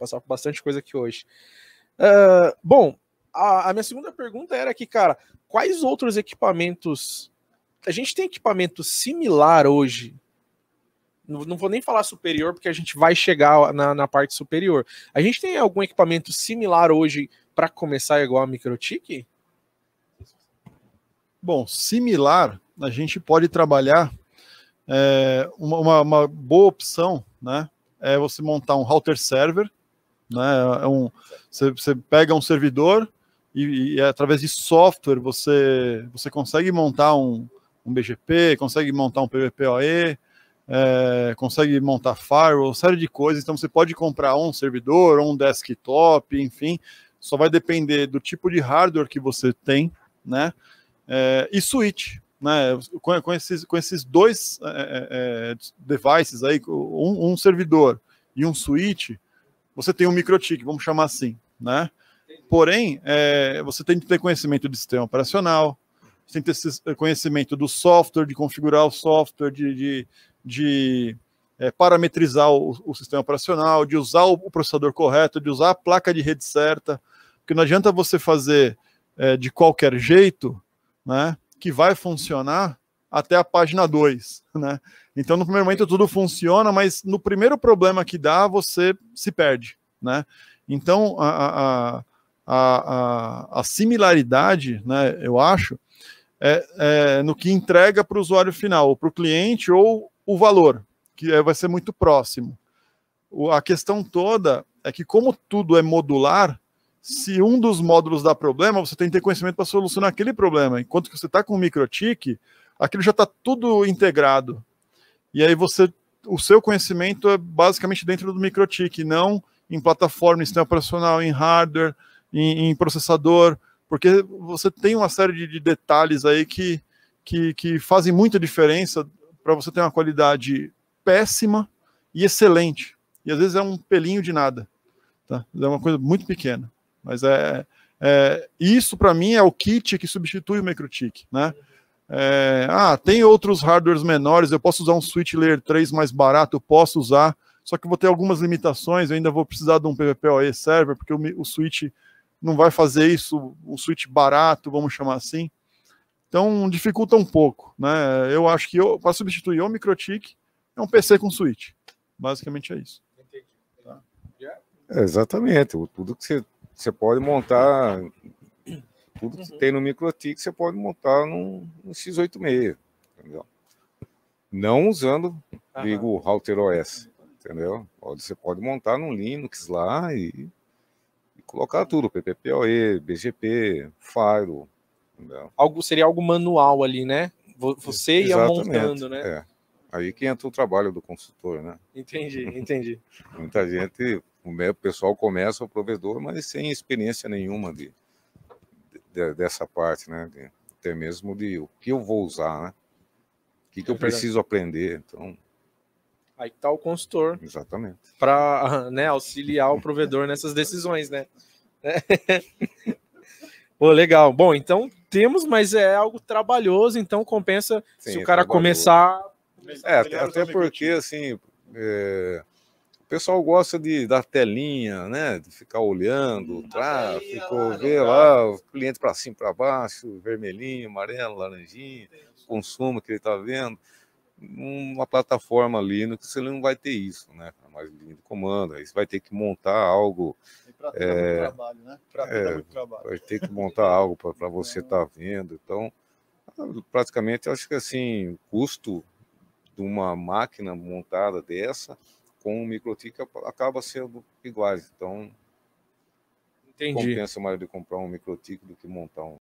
passar por bastante coisa aqui hoje. Uh, bom, a, a, minha segunda pergunta era que, cara, quais outros equipamentos. A gente tem equipamento similar hoje. Não, vou nem falar superior, porque a gente vai chegar na, na parte superior. A gente tem algum equipamento similar hoje para começar igual a MicroTik? Bom, similar, a gente pode trabalhar é, uma, uma, boa opção, né? É você montar um router server né? É um, você, você pega um servidor e, e, é através de software você, você consegue montar um, um BGP, consegue montar um PVPoE, é, consegue montar firewall, série de coisas. Então você pode comprar um servidor, um desktop, enfim. Só vai depender do tipo de hardware que você tem, né? É, e switch, né? Com, com, esses, com esses dois é, é, é devices aí, um, um servidor e um switch, você tem um microtique, vamos chamar assim, né? Porém, é, você tem que ter conhecimento do sistema operacional, tem que ter conhecimento do software, de configurar o software, de, de, de é, parametrizar o, o, sistema operacional, de usar o, o, processador correto, de usar a placa de rede certa, porque não adianta você fazer é, de qualquer jeito, né? Que vai funcionar até a página 2, né? Então, no primeiro momento tudo funciona, mas no primeiro problema que dá, você se perde, né? Então, a, a, a, a similaridade, né, eu acho, é, é no que entrega para o usuário final, para o cliente ou o valor, que é, vai ser muito próximo. a questão toda é que, como tudo é modular, se um dos módulos dá problema, você tem que ter conhecimento para solucionar aquele problema. Enquanto que você está com o microtique, aquilo já está tudo integrado. E aí você, o seu conhecimento é basicamente dentro do microtik, não em plataforma, em sistema operacional, em hardware, em, em processador, porque você tem uma série de, de detalhes aí que, que, que fazem muita diferença para você ter uma qualidade péssima e excelente. E às vezes é um pelinho de nada. Tá? É uma coisa muito pequena. Mas é, é isso para mim é o kit que substitui o MicroTik, né? É, ah, tem outros hardwares menores, eu posso usar um Switch Layer 3 mais barato, posso usar, só que vou ter algumas limitações, eu ainda vou precisar de um PVPoE server, porque o, o Switch não vai fazer isso, um Switch barato, vamos chamar assim. Então dificulta um pouco, né? Eu acho que para substituir o Microtik é um PC com Switch. Basicamente é isso. Tá? É, exatamente, tudo que você, você pode montar tudo que uhum. tem no MicroTik você pode montar num, num X86, entendeu? Não usando, digo, o router OS, entendeu? Você pode montar num Linux lá e, e colocar tudo, PPPoE, BGP, Firewall, Algo, seria algo manual ali, né? Você ia Exatamente, montando, né? É. Aí que entra o trabalho do consultor, né? Entendi, entendi. Muita gente, o pessoal começa o provedor, mas sem experiência nenhuma de, de, dessa parte, né? De, até mesmo de o que eu vou usar, né? O que, que é eu preciso aprender, então... Aí está o consultor. Exatamente. Para né, auxiliar o provedor nessas decisões, né? Pô, legal. Bom, então temos, mas é algo trabalhoso, então compensa Sim, se o cara é começar. É, até, até porque, assim, é, pessoal gosta de da telinha, né? De ficar olhando o hum, tráfico, lá, ver lá o cliente para cima, para baixo, vermelhinho, amarelo, laranjinho, consumo que ele está vendo. Uma plataforma que você não vai ter isso, né? Mais linha de comando, aí você vai ter que montar algo. Para é, eh, trabalho, né? Para é, trabalho. Vai ter que montar algo para você estar é. tá vendo. Então, praticamente, acho que assim, o custo de uma máquina montada dessa com o microtique acaba sendo iguais. Então, Entendi. compensa mais de comprar um microtique do que montar um.